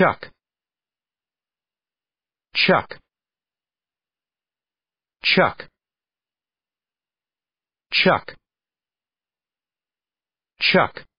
chuck chuck chuck chuck chuck